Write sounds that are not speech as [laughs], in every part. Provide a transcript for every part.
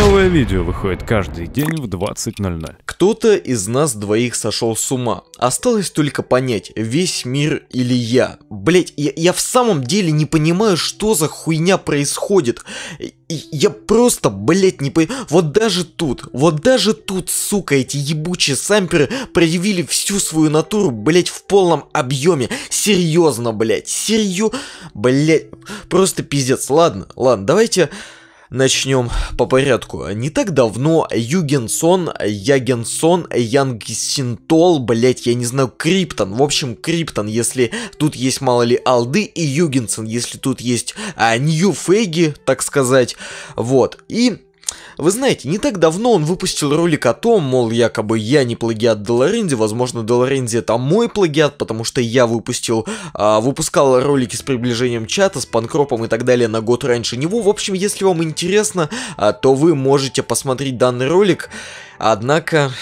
Новое видео выходит каждый день в 20.00. Кто-то из нас двоих сошел с ума. Осталось только понять, весь мир или я. Блять, я, я в самом деле не понимаю, что за хуйня происходит. Я просто, блять, не понимаю. Вот даже тут, вот даже тут, сука, эти ебучие самперы проявили всю свою натуру, блять, в полном объеме. Серьезно, блять, серьезно. Блять, просто пиздец. Ладно, ладно, давайте... Начнем по порядку. Не так давно Югенсон, Ягенсон, Янгсинтол, блять, я не знаю, Криптон. В общем, Криптон, если тут есть мало ли Алды и Югенсон, если тут есть а, Нью Фейги, так сказать. Вот. И вы знаете, не так давно он выпустил ролик о том, мол, якобы я не плагиат Долоренди, возможно, Долоренди это мой плагиат, потому что я выпустил, а, выпускал ролики с приближением чата, с панкропом и так далее на год раньше него. В общем, если вам интересно, а, то вы можете посмотреть данный ролик, однако,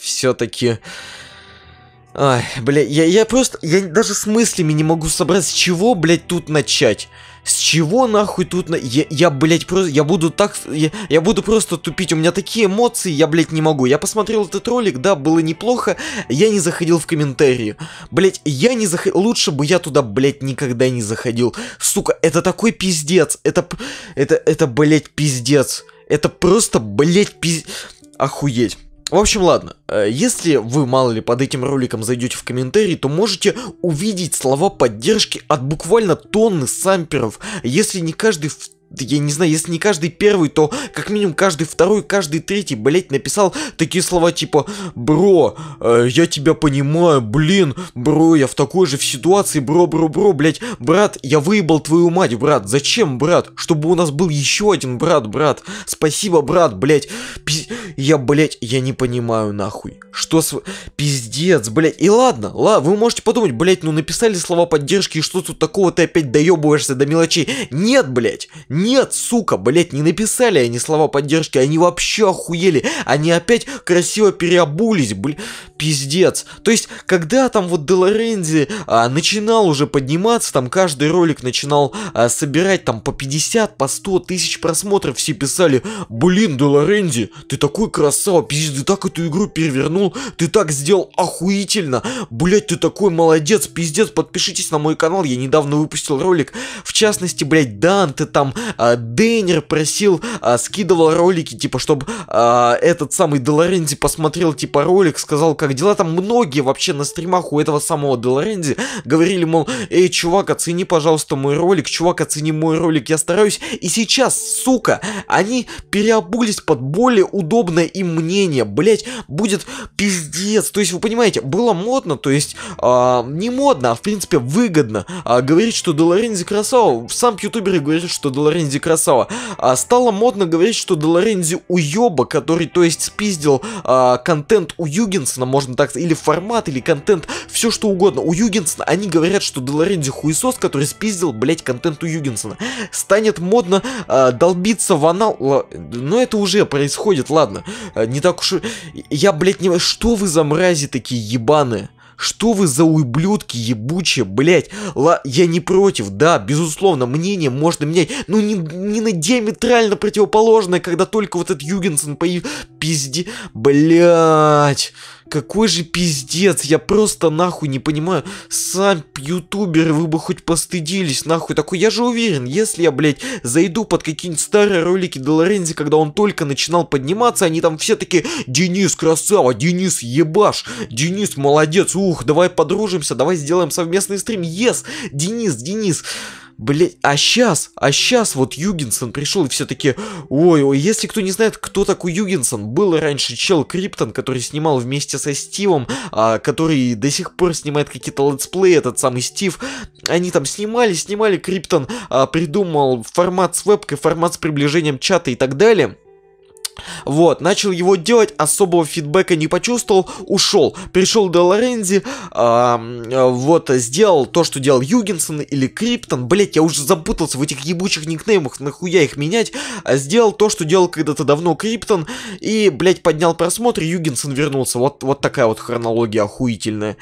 все-таки... Ай, бля, я, я просто, я даже с мыслями не могу собрать, с чего, блядь, тут начать. С чего нахуй тут на... Я, я блядь, просто... Я буду так... Я, я буду просто тупить. У меня такие эмоции, я, блядь, не могу. Я посмотрел этот ролик, да, было неплохо. Я не заходил в комментарии. Блядь, я не заходил... Лучше бы я туда, блядь, никогда не заходил. Сука, это такой пиздец. Это... Это, это блядь, пиздец. Это просто, блядь, пиздец. Охуеть. В общем, ладно, э, если вы, мало ли, под этим роликом зайдете в комментарии, то можете увидеть слова поддержки от буквально тонны самперов, если не каждый я не знаю, если не каждый первый, то как минимум каждый второй, каждый третий, блять, написал такие слова типа «Бро, э, я тебя понимаю, блин, бро, я в такой же в ситуации, бро-бро-бро, блять, брат, я выебал твою мать, брат, зачем, брат? Чтобы у нас был еще один брат, брат, спасибо, брат, блять, пиздец». Я, блядь, я не понимаю нахуй. Что с... Пиздец, блядь. И ладно, ладно, вы можете подумать, блядь, ну написали слова поддержки, и что тут такого ты опять доебываешься до мелочей? Нет, блядь, нет, сука, блядь, не написали они слова поддержки, они вообще охуели. Они опять красиво переобулись, блядь. Пиздец. То есть, когда там вот Делорензи а, начинал уже подниматься, там каждый ролик начинал а, собирать там по 50, по 100 тысяч просмотров, все писали, блин, Делорензи, ты такой такой красава, пиздец, ты так эту игру перевернул, ты так сделал охуительно, блять, ты такой молодец, пиздец, подпишитесь на мой канал, я недавно выпустил ролик, в частности, блять, Данте там, а, Дейнер просил, а, скидывал ролики, типа, чтобы а, этот самый Делорензи посмотрел, типа, ролик, сказал, как дела, там многие вообще на стримах у этого самого Делорензи говорили, мол, эй, чувак, оцени, пожалуйста, мой ролик, чувак, оцени мой ролик, я стараюсь, и сейчас, сука, они переобулись под более удобные подобное им мнение, блять, будет пиздец. То есть, вы понимаете, было модно, то есть, а, не модно, а в принципе выгодно а, говорить, что Долорензи красава. Сам ютубер говорит, что Долорензи красава. А, стало модно говорить, что Долорензи уёба, который, то есть, спиздил а, контент у Югенсона, можно так сказать, или формат, или контент, все что угодно. У Югенсона они говорят, что Долорензи хуесос, который спиздил, блять, контент у Югенсона. Станет модно а, долбиться в анал... Но это уже происходит, ладно ладно. Э, не так уж... Я, блядь, не... Что вы за мрази такие ебаные? Что вы за ублюдки, ебучие, блядь? Ла... Я не против, да, безусловно, мнение можно менять, но не, не на диаметрально противоположное, когда только вот этот Югенсен появился. Пизди... Блядь какой же пиздец, я просто нахуй не понимаю. Сам ютубер вы бы хоть постыдились, нахуй. Такой, я же уверен, если я, блядь, зайду под какие-нибудь старые ролики Долорензи, когда он только начинал подниматься, они там все такие, Денис, красава, Денис, ебаш, Денис, молодец, ух, давай подружимся, давай сделаем совместный стрим, ес, yes, Денис, Денис. Блять, а сейчас, а сейчас вот Югинсон пришел и все таки ой, ой, если кто не знает, кто такой Югинсон, был раньше чел Криптон, который снимал вместе со Стивом, а, который до сих пор снимает какие-то летсплеи, этот самый Стив, они там снимали, снимали, Криптон а, придумал формат с вебкой, формат с приближением чата и так далее. Вот, начал его делать, особого фидбэка не почувствовал, ушел. Пришел до Лорензи, э, вот, сделал то, что делал Югенсон или Криптон. Блять, я уже запутался в этих ебучих никнеймах, нахуя их менять. Сделал то, что делал когда-то давно Криптон. И, блять, поднял просмотр, Югенсон вернулся. Вот, вот такая вот хронология охуительная.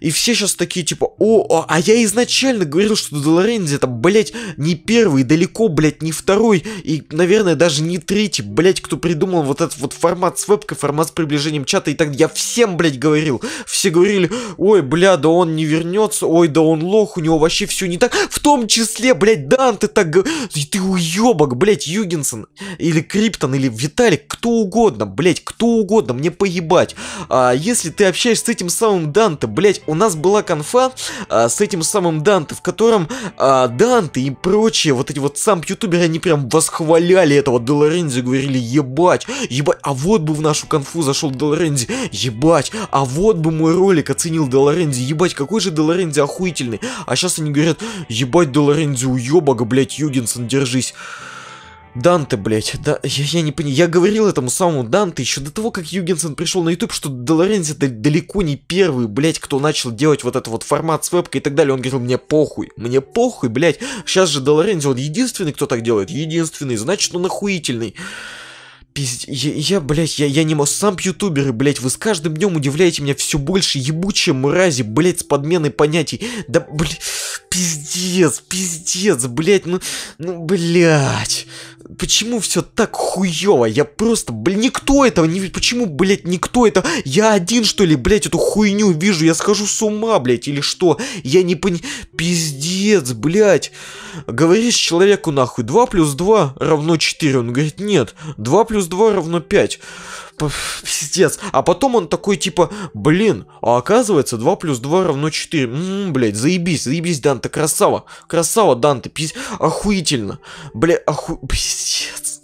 И все сейчас такие, типа, о, о, а, а я изначально говорил, что Долорензи это, блядь, не первый, далеко, блядь, не второй, и, наверное, даже не третий, блядь, кто придумал вот этот вот формат с вебкой, формат с приближением чата, и так я всем, блядь, говорил. Все говорили, ой, бля, да он не вернется, ой, да он лох, у него вообще все не так. В том числе, блядь, ты так и ты уебок, блядь, Югинсон, или Криптон, или Виталик, кто угодно, блядь, кто угодно, мне поебать. А если ты общаешься с этим самым Данте, блядь, у нас была конфа а, с этим самым Данте, в котором а, Данте и прочие вот эти вот сам ютуберы, они прям восхваляли этого Делорензи, говорили, ебать, ебать, а вот бы в нашу конфу зашел Делорензи, ебать, а вот бы мой ролик оценил Делорензи, ебать, какой же Делорензи охуительный, а сейчас они говорят, ебать, Делорензи уебок, блять, Югинсон, держись. Данте, блять, да, я, я не понял. я говорил этому самому Данте еще до того, как Югенсен пришел на YouTube, что Долорензи это далеко не первый, блять, кто начал делать вот этот вот формат с вебкой и так далее, он говорил, мне похуй, мне похуй, блять. сейчас же Долорензи, он единственный, кто так делает, единственный, значит, он охуительный. Пиздец, я, я, блядь, я, я не могу, сам ютуберы, блядь, вы с каждым днем удивляете меня все больше, ебучие мрази, блядь, с подменой понятий, да, блядь пиздец, пиздец, блять, ну, ну, блядь. Почему все так хуево? Я просто, блять, никто этого не Почему, блять, никто это? Я один, что ли, блять, эту хуйню вижу? Я схожу с ума, блять, или что? Я не пони... Пиздец, блять. Говоришь человеку, нахуй, 2 плюс 2 равно 4. Он говорит, нет, 2 плюс 2 равно 5 пиздец. А потом он такой, типа, блин, а оказывается 2 плюс 2 равно 4. Ммм, блядь, заебись, заебись, Данте, красава. Красава, Данте, пиз... охуительно. Бля, оху... Пиздец.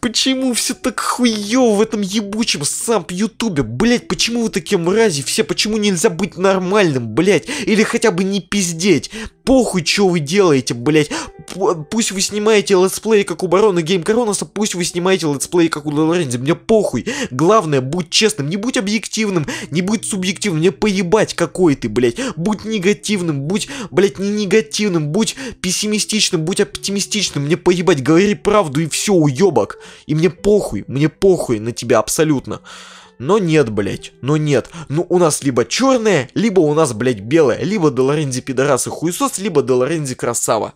Почему все так хуёво в этом ебучем самп ютубе? Блять, почему вы такие мрази все? Почему нельзя быть нормальным, блять? Или хотя бы не пиздеть? похуй, что вы делаете, блять. Пусть вы снимаете летсплей, как у Барона Гейм Короноса, пусть вы снимаете летсплей, как у Лорензи. Мне похуй. Главное, будь честным, не будь объективным, не будь субъективным. Мне поебать, какой ты, блять. Будь негативным, будь, блять, не негативным, будь пессимистичным, будь оптимистичным. Мне поебать, говори правду и все, уебок. И мне похуй, мне похуй на тебя абсолютно. Но нет, блять, но нет. Ну у нас либо черная, либо у нас, блять, белая. Либо Долоренди пидорас и хуесос, либо Долоренди красава.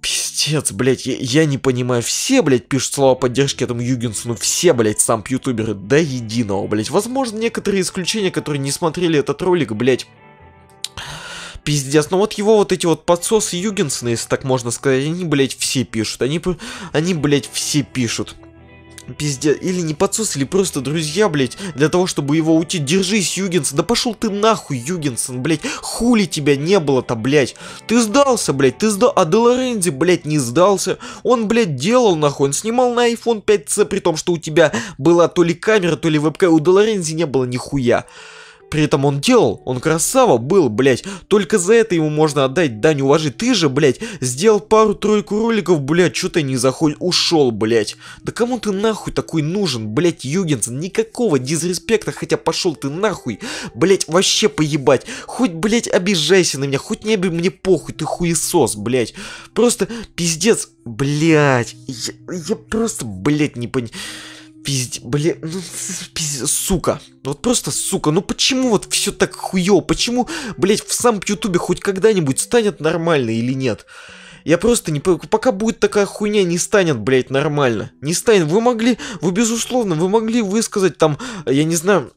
Пиздец, блять, я, я не понимаю. Все, блять, пишут слова поддержки этому Югинсону. Все, блять, сам ютуберы до единого, блять. Возможно, некоторые исключения, которые не смотрели этот ролик, блять пиздец. Но вот его вот эти вот подсосы Югенсона, если так можно сказать, они, блядь, все пишут. Они, они блядь, все пишут. Пиздец, или не подсос, или просто друзья, блять для того, чтобы его уйти. Держись, Югенсон, да пошел ты нахуй, Югенсон, блять хули тебя не было-то, блять Ты сдался, блять ты сдал, а Делоренди, блять не сдался. Он, блять делал нахуй, он снимал на iPhone 5C, при том, что у тебя была то ли камера, то ли веб у Делоренди не было нихуя при этом он делал, он красава был, блядь. Только за это ему можно отдать дань уважи. Ты же, блядь, сделал пару-тройку роликов, блядь, что ты не заходишь, ушел, блядь. Да кому ты нахуй такой нужен, блядь, Югенсен? Никакого дизреспекта, хотя пошел ты нахуй. Блядь, вообще поебать. Хоть, блядь, обижайся на меня, хоть не оби... мне похуй, ты хуесос, блядь. Просто пиздец, блядь. Я, я просто, блядь, не понимаю. Пизд... Блин, ну, пизд... сука. Вот просто сука. Ну почему вот все так хуё? Почему, блять, в самом Ютубе хоть когда-нибудь станет нормально или нет? Я просто не... Пока будет такая хуйня, не станет, блядь, нормально. Не станет. Вы могли... Вы, безусловно, вы могли высказать там, я не знаю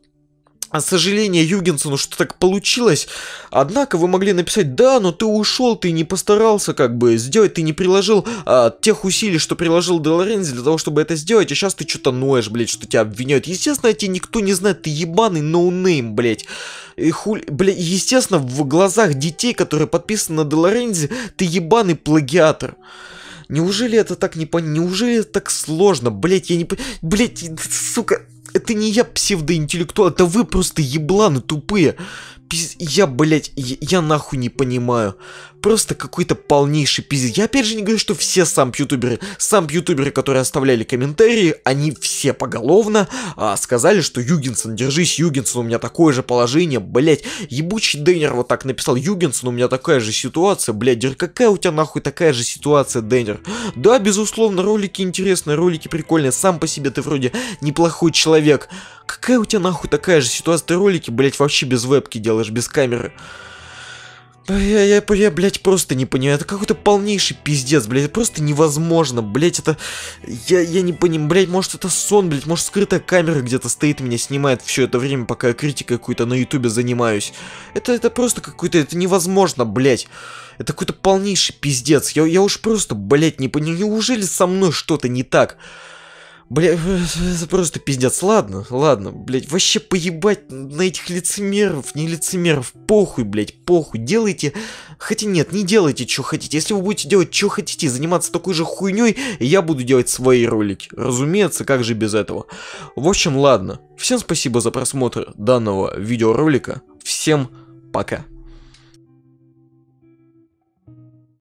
сожаление Югенсону, что так получилось. Однако вы могли написать, да, но ты ушел, ты не постарался как бы сделать, ты не приложил а, тех усилий, что приложил Делорензи для того, чтобы это сделать, а сейчас ты что-то ноешь, блядь, что тебя обвиняют. Естественно, тебе никто не знает, ты ебаный ноунейм, блядь. И хуль... Блядь, естественно, в глазах детей, которые подписаны на Делорензи, ты ебаный плагиатор. Неужели это так не по... Неужели это так сложно? Блять, я не... Блять, сука это не я псевдоинтеллектуал, это вы просто ебланы тупые пиз... Я, блядь, я, я нахуй не понимаю. Просто какой-то полнейший пиздец. Я опять же не говорю, что все самп-ютуберы, самп-ютуберы, которые оставляли комментарии, они все поголовно а, сказали, что Югинсон, держись, Югинсон, у меня такое же положение, блядь. Ебучий Деннер вот так написал, Югинсон, у меня такая же ситуация, блядь, дер, какая у тебя нахуй такая же ситуация, Деннер? Да, безусловно, ролики интересные, ролики прикольные, сам по себе ты вроде неплохой человек, Какая у тебя нахуй такая же ситуация? Ты ролики, блядь, вообще без вебки делаешь, без камеры. я, я, я, блядь, просто не понимаю. Это какой-то полнейший пиздец, блядь. Это просто невозможно, блядь, это... Я, я не понимаю, блядь, может это сон, блядь, может скрытая камера где-то стоит, меня снимает все это время, пока я критикой какой-то на ютубе занимаюсь. Это, это просто какой-то... Это невозможно, блядь. Это какой-то полнейший пиздец. Я, я уж просто, блядь, не понимаю. Неужели со мной что-то не так? Бля, [laughs] просто пиздец. Ладно, ладно, блядь, вообще поебать на этих лицемеров, не лицемеров, похуй, блядь, похуй. Делайте, хотя нет, не делайте, что хотите. Если вы будете делать, что хотите, заниматься такой же хуйней, я буду делать свои ролики. Разумеется, как же без этого. В общем, ладно. Всем спасибо за просмотр данного видеоролика. Всем пока.